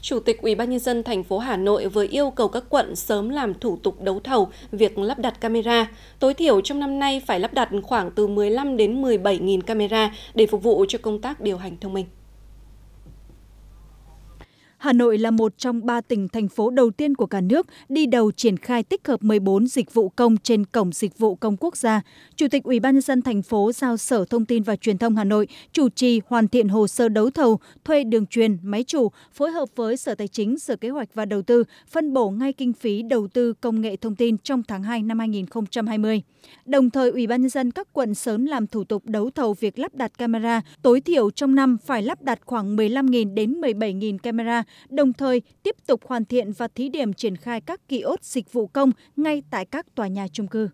Chủ tịch UBND thành phố Hà Nội vừa yêu cầu các quận sớm làm thủ tục đấu thầu việc lắp đặt camera, tối thiểu trong năm nay phải lắp đặt khoảng từ 15 đến 17.000 camera để phục vụ cho công tác điều hành thông minh hà nội là một trong ba tỉnh thành phố đầu tiên của cả nước đi đầu triển khai tích hợp một mươi bốn dịch vụ công trên cổng dịch vụ công quốc gia chủ tịch ubnd phố giao sở thông tin và truyền thông hà nội chủ trì hoàn thiện hồ sơ đấu thầu thuê đường truyền máy chủ phối hợp với sở tài chính sở kế hoạch và đầu tư phân bổ ngay kinh phí đầu tư công nghệ thông tin trong tháng hai năm hai nghìn hai mươi đồng thời dân các quận sớm làm thủ tục đấu thầu việc lắp đặt camera tối thiểu trong năm phải lắp đặt khoảng 15.000 đến 17.000 camera đồng thời tiếp tục hoàn thiện và thí điểm triển khai các kiosk dịch vụ công ngay tại các tòa nhà trung cư